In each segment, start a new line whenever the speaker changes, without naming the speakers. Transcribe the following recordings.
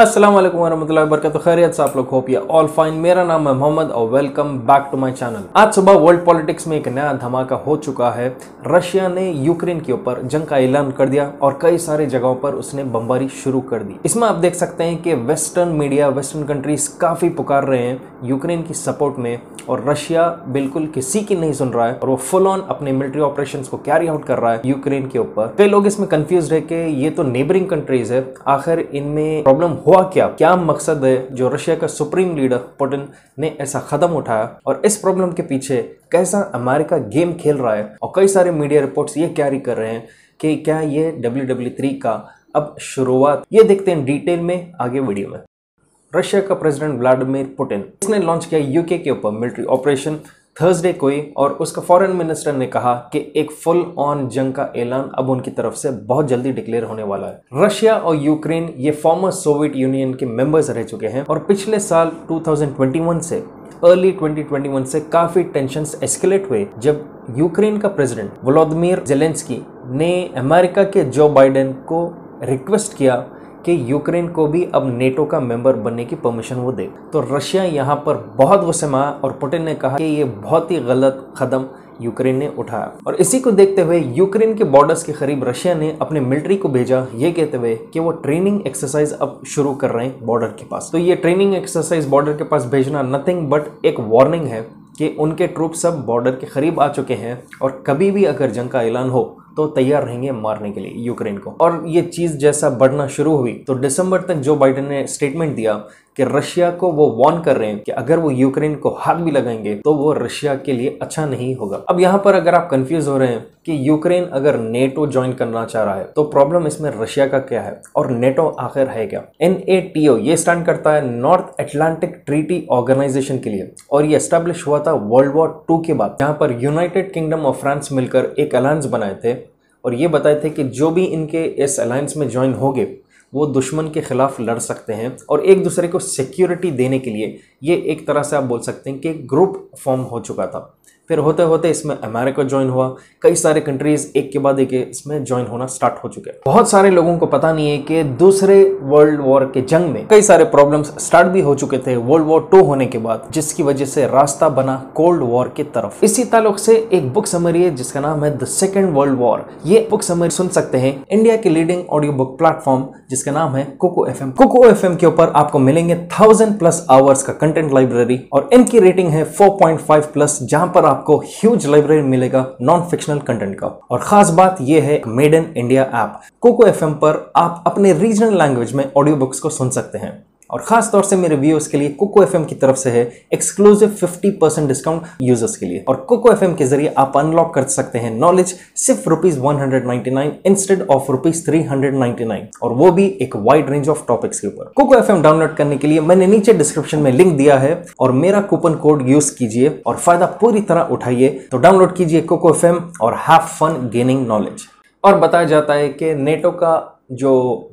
असलम वरहमल वरक तो खैरियत से आप लोग होप या ऑल फाइन मेरा नाम है मोहम्मद और welcome back to my channel आज सुबह वर्ल्ड पॉलिटिक्स में एक नया धमाका हो चुका है रशिया ने यूक्रेन के ऊपर जंग का ऐलान कर दिया और कई सारे जगहों पर उसने बमबारी शुरू कर दी इसमें आप देख सकते हैं कि वेस्टर्न मीडिया वेस्टर्न कंट्रीज काफ़ी पुकार रहे हैं यूक्रेन की सपोर्ट में और रशिया बिल्कुल किसी की नहीं सुन रहा है और वो फुल ऑन अपने मिलिट्री ऑपरेशन को कैरी आउट कर रहा है यूक्रेन के ऊपर कई लोग इसमें कन्फ्यूज है कि ये तो नेबरिंग कंट्रीज है आखिर इनमें प्रॉब्लम हुआ क्या क्या मकसद है जो रशिया का सुप्रीम लीडर पुटिन ने ऐसा कदम उठाया और इस प्रॉब्लम के पीछे कैसा अमेरिका गेम खेल रहा है और कई सारे मीडिया रिपोर्ट्स ये कैरी कर रहे हैं कि क्या ये डब्ल्यू का अब शुरुआत ये देखते हैं डिटेल में आगे वीडियो में रशिया का प्रेसिडेंट व्लादिमीर पुटिन इसने लॉन्च किया यूके के ऊपर मिलिट्री ऑपरेशन थर्सडे कोई और उसका फॉरेन मिनिस्टर ने कहा कि एक फुल ऑन जंग का ऐलान अब उनकी तरफ से बहुत जल्दी डिक्लेयर होने वाला है रशिया और यूक्रेन ये फॉर्मर सोवियत यूनियन के मेंबर्स रह चुके हैं और पिछले साल 2021 से अर्ली 2021 से काफ़ी टेंशन एस्केलेट हुए जब यूक्रेन का प्रेसिडेंट व्लादिमिर जेलेंस्की ने अमेरिका के जो बाइडेन को रिक्वेस्ट किया कि यूक्रेन को भी अब नेटो का मेंबर बनने की परमिशन वो दे तो रशिया यहाँ पर बहुत गुस्से आया और पुटिन ने कहा कि ये बहुत ही गलत कदम यूक्रेन ने उठाया और इसी को देखते हुए यूक्रेन के बॉर्डर्स के करीब रशिया ने अपने मिलिट्री को भेजा ये कहते हुए कि वो ट्रेनिंग एक्सरसाइज अब शुरू कर रहे हैं बॉर्डर के पास तो ये ट्रेनिंग एक्सरसाइज बॉर्डर के पास भेजना नथिंग बट एक वार्निंग है कि उनके ट्रूप सब बॉर्डर के करीब आ चुके हैं और कभी भी अगर जंग का ऐलान हो तो तैयार रहेंगे मारने के लिए यूक्रेन को और ये चीज़ जैसा बढ़ना शुरू हुई तो दिसंबर तक जो बाइडेन ने स्टेटमेंट दिया कि रशिया को वो वॉर्न कर रहे हैं कि अगर वो यूक्रेन को हाथ भी लगाएंगे तो वो रशिया के लिए अच्छा नहीं होगा अब यहाँ पर अगर आप कंफ्यूज हो रहे हैं कि यूक्रेन अगर नेटो ज्वाइन करना चाह रहा है तो प्रॉब्लम इसमें रशिया का क्या है और नेटो आखिर है क्या एन ये स्टैंड करता है नॉर्थ एटलांटिक ट्रीटी ऑर्गेनाइजेशन के लिए और ये स्टैब्लिश हुआ था वर्ल्ड वॉर टू के बाद यहाँ पर यूनाइटेड किंगडम और फ्रांस मिलकर एक अलायंस बनाए थे और ये बताए थे कि जो भी इनके इस अलायंस में ज्वाइन होंगे वो दुश्मन के खिलाफ लड़ सकते हैं और एक दूसरे को सिक्योरिटी देने के लिए ये एक तरह से आप बोल सकते हैं कि ग्रुप फॉर्म हो चुका था फिर होते होते इसमें अमेरिका ज्वाइन हुआ कई सारे कंट्रीज एक के बाद एक इसमें ज्वाइन होना स्टार्ट हो चुके हैं बहुत सारे लोगों को पता नहीं है कि दूसरे वर्ल्ड वॉर के जंग में कई सारे प्रॉब्लम्स स्टार्ट भी हो चुके थे वर्ल्ड वॉर टू होने के बाद जिसकी वजह से रास्ता बना कोल्ड वॉर की तरफ इसी ताल्लुक से एक बुक समरी है जिसका नाम है द सेकेंड वर्ल्ड वॉर ये बुक समरी सुन सकते हैं इंडिया के लीडिंग ऑडियो बुक प्लेटफॉर्म जिसका नाम है Kuku F M Kuku F M के ऊपर आपको मिलेंगे थाउजेंड प्लस आवर्स का कंटेंट लाइब्रेरी और इनकी रेटिंग है फोर प्लस जहां पर आप आपको ह्यूज लाइब्रेरी मिलेगा नॉन फिक्शनल कंटेंट का और खास बात यह है made in India app Kuku F पर आप अपने रीजनल लैंग्वेज में ऑडियो बुक्स को सुन सकते हैं और खास तौर से मेरे व्यूअर्स के लिए कोको एफ की तरफ से है एक्सक्लूसिव 50 परसेंट डिस्काउंट यूजर्स के लिए और कोको एफ के जरिए आप अनलॉक कर सकते हैं नॉलेज सिर्फ rupees one instead of rupees three और वो भी एक वाइड रेंज ऑफ टॉपिक्स के ऊपर कोको एफ डाउनलोड करने के लिए मैंने नीचे डिस्क्रिप्शन में लिंक दिया है और मेरा कूपन कोड यूज कीजिए और फायदा पूरी तरह उठाइए तो डाउनलोड कीजिए कोको एफ और हैव फन गेनिंग नॉलेज और बताया जाता है कि नेटो का जो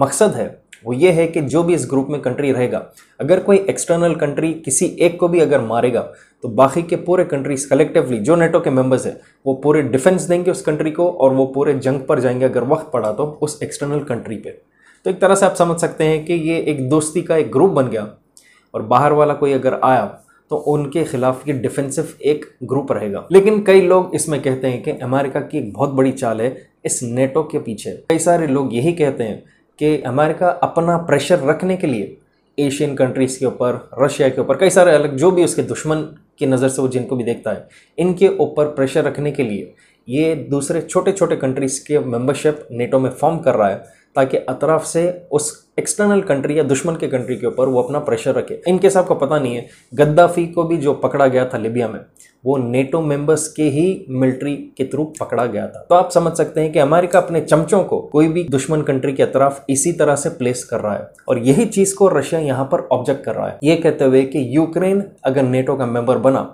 मकसद है वो ये है कि जो भी इस ग्रुप में कंट्री रहेगा अगर कोई एक्सटर्नल कंट्री किसी एक को भी अगर मारेगा तो बाकी के पूरे कंट्रीज कलेक्टिवली जो नेटो के मेंबर्स हैं वो पूरे डिफेंस देंगे उस कंट्री को और वो पूरे जंग पर जाएंगे अगर वक्त पड़ा तो उस एक्सटर्नल कंट्री पर तो एक तरह से आप समझ सकते हैं कि ये एक दोस्ती का एक ग्रुप बन गया और बाहर वाला कोई अगर आया तो उनके खिलाफ ये डिफेंसिव एक ग्रुप रहेगा लेकिन कई लोग इसमें कहते हैं कि अमेरिका की एक बहुत बड़ी चाल है इस नेटो के पीछे कई सारे लोग यही कहते हैं कि अमेरिका अपना प्रेशर रखने के लिए एशियन कंट्रीज़ के ऊपर रशिया के ऊपर कई सारे अलग जो भी उसके दुश्मन की नज़र से वो जिनको भी देखता है इनके ऊपर प्रेशर रखने के लिए ये दूसरे छोटे छोटे कंट्रीज़ के मेंबरशिप नेटो में फॉर्म कर रहा है ताकि अतराफ से उस एक्सटर्नल कंट्री या दुश्मन के कंट्री के ऊपर वो अपना प्रेशर रखे साहब को पता नहीं है गद्दाफी को भी जो पकड़ा गया था लिबिया में वो नेटो मेंबर्स के ही मिलिट्री के थ्रू पकड़ा गया था तो आप समझ सकते हैं कि अमेरिका अपने चमचों को कोई भी दुश्मन कंट्री के अतराफ इसी तरह से प्लेस कर रहा है और यही चीज को रशिया यहां पर ऑब्जेक्ट कर रहा है ये कहते हुए कि यूक्रेन अगर नेटो का मेंबर बना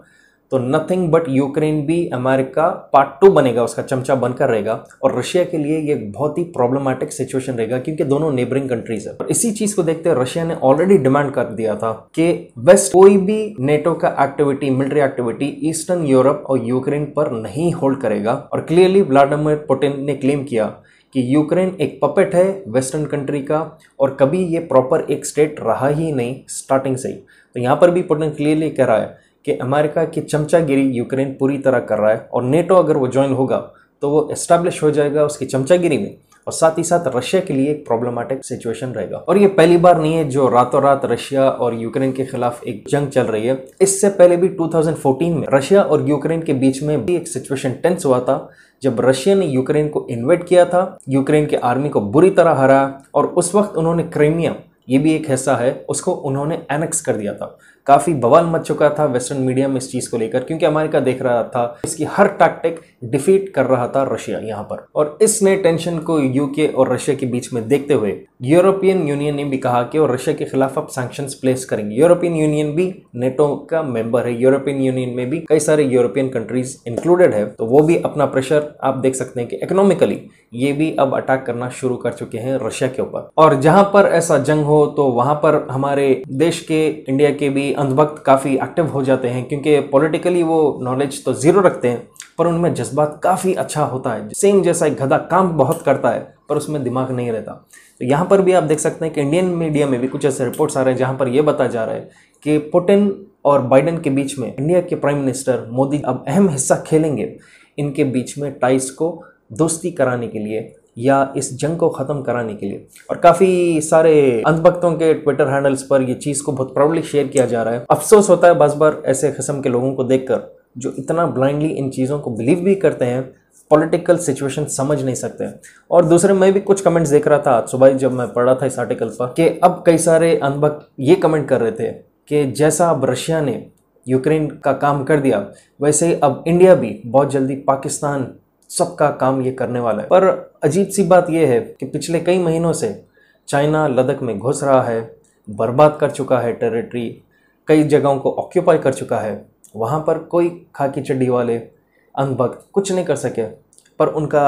तो नथिंग बट यूक्रेन भी अमेरिका पार्ट टू बनेगा उसका चमचा बनकर रहेगा और रशिया के लिए ये बहुत ही प्रॉब्लमैटिक सिचुएशन रहेगा क्योंकि दोनों नेबरिंग कंट्रीज है और इसी चीज को देखते हुए रशिया ने ऑलरेडी डिमांड कर दिया था कि वेस्ट कोई भी नेटो का activity military activity eastern Europe और यूक्रेन पर नहीं होल्ड करेगा और क्लियरली व्लादिमिर पुटिन ने क्लेम किया कि यूक्रेन एक पपेट है वेस्टर्न कंट्री का और कभी ये प्रॉपर एक स्टेट रहा ही नहीं स्टार्टिंग से ही तो यहाँ पर भी पुटिन क्लियरली कह रहा है कि अमेरिका की चमचागिरी यूक्रेन पूरी तरह कर रहा है और नेटो अगर वो ज्वाइन होगा तो वो इस्टेब्लिश हो जाएगा उसकी चमचागिरी में और साथ ही साथ रशिया के लिए एक प्रॉब्लमेटिक सिचुएशन रहेगा और ये पहली बार नहीं है जो रातों रात रशिया और यूक्रेन के खिलाफ एक जंग चल रही है इससे पहले भी 2014 में रशिया और यूक्रेन के बीच में भी एक सिचुएशन टेंस हुआ था जब रशिया ने यूक्रेन को इन्वेट किया था यूक्रेन के आर्मी को बुरी तरह हराया और उस वक्त उन्होंने क्रेमिया ये भी एक हिस्सा है उसको उन्होंने एनेक्स कर दिया था काफ़ी बवाल मच चुका था वेस्टर्न मीडिया में इस चीज़ को लेकर क्योंकि अमेरिका देख रहा था इसकी हर टैक्टिक डिफीट कर रहा था रशिया यहाँ पर और इस नए टेंशन को यूके और रशिया के बीच में देखते हुए यूरोपियन यूनियन ने भी कहा कि वो रशिया के खिलाफ अब सैंक्शन प्लेस करेंगे यूरोपियन यूनियन भी नेटो का मेंबर है यूरोपियन यूनियन में भी कई सारे यूरोपियन कंट्रीज इंक्लूडेड है तो वो भी अपना प्रेशर आप देख सकते हैं कि इकोनॉमिकली ये भी अब अटैक करना शुरू कर चुके हैं रशिया के ऊपर और जहां पर ऐसा जंग हो तो वहां पर हमारे देश के इंडिया के भी अंधभक्त काफ़ी एक्टिव हो जाते हैं क्योंकि पॉलिटिकली वो नॉलेज तो ज़ीरो रखते हैं पर उनमें जज्बात काफ़ी अच्छा होता है सेम जैसा एक गधा काम बहुत करता है पर उसमें दिमाग नहीं रहता तो यहाँ पर भी आप देख सकते हैं कि इंडियन मीडिया में भी कुछ ऐसे रिपोर्ट्स आ रहे हैं जहाँ पर यह बताया जा रहा है कि पुटिन और बाइडेन के बीच में इंडिया के प्राइम मिनिस्टर मोदी अब अहम हिस्सा खेलेंगे इनके बीच में टाइस को दोस्ती कराने के लिए या इस जंग को ख़त्म कराने के लिए और काफ़ी सारे अंधभक्तों के ट्विटर हैंडल्स पर यह चीज़ को बहुत प्राउडली शेयर किया जा रहा है अफसोस होता है बस बार ऐसे किस्म के लोगों को देखकर जो इतना ब्लाइंडली इन चीज़ों को बिलीव भी करते हैं पॉलिटिकल सिचुएशन समझ नहीं सकते और दूसरे मैं भी कुछ कमेंट्स देख रहा था आज सुबह जब मैं पढ़ रहा था इस आर्टिकल पर कि अब कई सारे अनबक ये कमेंट कर रहे थे कि जैसा अब रशिया ने यूक्रेन का काम कर दिया वैसे अब इंडिया भी बहुत जल्दी पाकिस्तान सबका काम ये करने वाला है पर अजीब सी बात यह है कि पिछले कई महीनों से चाइना लद्दाख में घुस रहा है बर्बाद कर चुका है टेरिटरी कई जगहों को ऑक्यूपाई कर चुका है वहाँ पर कोई खाकी चड्डी वाले अनभक्त कुछ नहीं कर सके पर उनका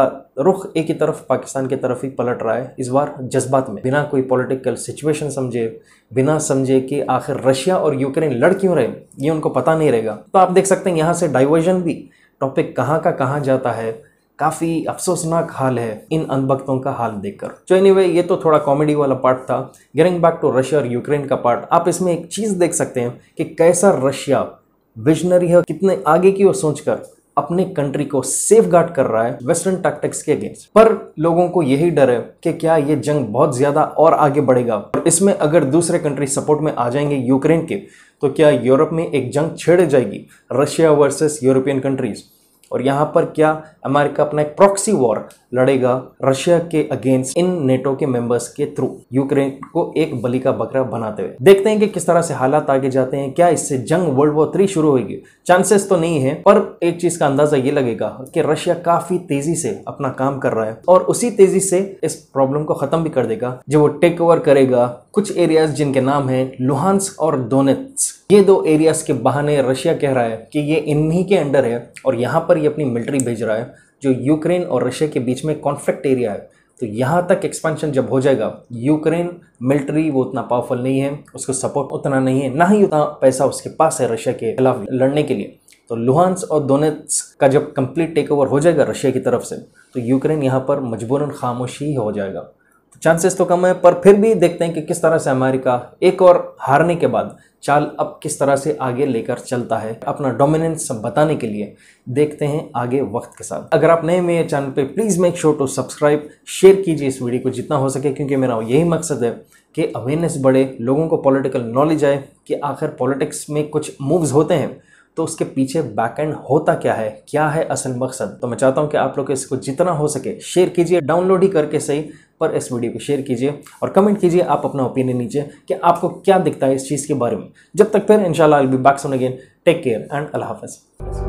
रुख एक ही तरफ पाकिस्तान की तरफ ही पलट रहा है इस बार जज्बात में बिना कोई पॉलिटिकल सिचुएशन समझे बिना समझे कि आखिर रशिया और यूक्रेन लड़ क्यों रहे ये उनको पता नहीं रहेगा तो आप देख सकते हैं यहाँ से डाइवर्जन भी टॉपिक कहाँ का कहाँ जाता है काफ़ी अफसोसनाक हाल है इन अनबक्तों का हाल देखकर तो एनी anyway, ये तो थोड़ा कॉमेडी वाला पार्ट था गेटिंग बैक टू रशिया और यूक्रेन का पार्ट आप इसमें एक चीज़ देख सकते हैं कि कैसा रशिया विजनरी है कितने आगे की ओर सोचकर अपने कंट्री को सेफ गार्ड कर रहा है वेस्टर्न टैक्टिक्स के अगेंस्ट पर लोगों को यही डर है कि क्या ये जंग बहुत ज्यादा और आगे बढ़ेगा और इसमें अगर दूसरे कंट्री सपोर्ट में आ जाएंगे यूक्रेन के तो क्या यूरोप में एक जंग छेड़ जाएगी रशिया वर्सेस यूरोपियन कंट्रीज और यहाँ पर क्या अमेरिका अपना एक प्रॉक्सी वॉर लड़ेगा रशिया के अगेंस्ट इन नेटो के मेंबर्स के थ्रू यूक्रेन को एक बलि का बकरा बनाते हुए देखते हैं कि किस तरह से हालात आगे जाते हैं क्या इससे जंग वर्ल्ड वॉर थ्री शुरू होगी चांसेस तो नहीं है पर एक चीज का अंदाजा ये लगेगा कि रशिया काफी तेजी से अपना काम कर रहा है और उसी तेजी से इस प्रॉब्लम को खत्म भी कर देगा जब वो टेक ओवर करेगा कुछ एरियाज जिनके नाम है लुहानस और दोनेट्स ये दो एरियाज के बहाने रशिया कह रहा है कि ये इन्हीं के अंडर है और यहाँ पर ये अपनी मिलिट्री भेज रहा है जो यूक्रेन और रशिया के बीच में कॉन्फ्लिक्ट एरिया है तो यहाँ तक एक्सपेंशन जब हो जाएगा यूक्रेन मिलिट्री वो उतना पावरफुल नहीं है उसको सपोर्ट उतना नहीं है ना ही उतना पैसा उसके पास है रशिया के खिलाफ लड़ने के लिए तो लुहानस और दोनेट्स का जब कंप्लीट टेक ओवर हो जाएगा रशिया की तरफ से तो यूक्रेन यहाँ पर मजबूरन खामोशी ही हो जाएगा चांसेस तो कम है पर फिर भी देखते हैं कि किस तरह से अमेरिका एक और हारने के बाद चाल अब किस तरह से आगे लेकर चलता है अपना डोमिनेंस बताने के लिए देखते हैं आगे वक्त के साथ अगर आप नए मेरे चैनल पे please make sure to subscribe share कीजिए इस वीडियो को जितना हो सके क्योंकि मेरा यही मकसद है कि अवेयरनेस बढ़े लोगों को पॉलिटिकल नॉलेज आए कि आखिर पॉलिटिक्स में कुछ मूव्स होते हैं तो उसके पीछे बैक एंड होता क्या है क्या है असल मकसद तो मैं चाहता हूँ कि आप लोग इसको जितना हो सके शेयर कीजिए डाउनलोड ही करके सही पर इस वीडियो को शेयर कीजिए और कमेंट कीजिए आप अपना ओपिनियन नीचे कि आपको क्या दिखता है इस चीज़ के बारे में जब तक फिर इनशाला be back soon again take care and Allah half